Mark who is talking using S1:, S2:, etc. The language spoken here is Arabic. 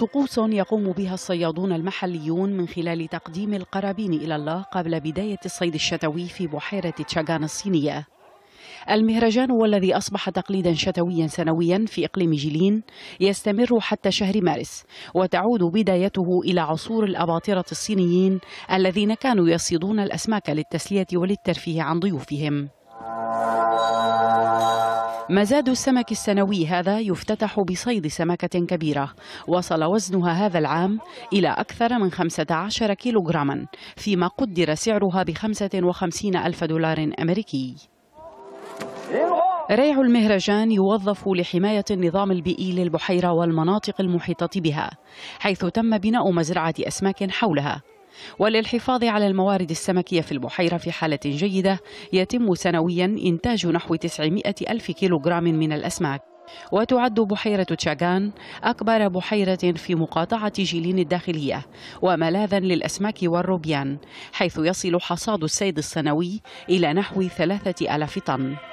S1: طقوس يقوم بها الصيادون المحليون من خلال تقديم القرابين إلى الله قبل بداية الصيد الشتوي في بحيرة تشاغان الصينية المهرجان والذي أصبح تقليدا شتويا سنويا في إقليم جيلين يستمر حتى شهر مارس وتعود بدايته إلى عصور الأباطرة الصينيين الذين كانوا يصيدون الأسماك للتسلية وللترفيه عن ضيوفهم مزاد السمك السنوي هذا يفتتح بصيد سمكة كبيرة وصل وزنها هذا العام إلى أكثر من 15 كيلوغراما فيما قدر سعرها ب 55 ألف دولار أمريكي ريع المهرجان يوظف لحماية النظام البيئي للبحيرة والمناطق المحيطة بها حيث تم بناء مزرعة أسماك حولها وللحفاظ على الموارد السمكية في البحيرة في حالة جيدة يتم سنويا إنتاج نحو 900 ألف كيلوغرام من الأسماك وتعد بحيرة تشاغان أكبر بحيرة في مقاطعة جيلين الداخلية وملاذا للأسماك والروبيان حيث يصل حصاد الصيد السنوي إلى نحو 3000 طن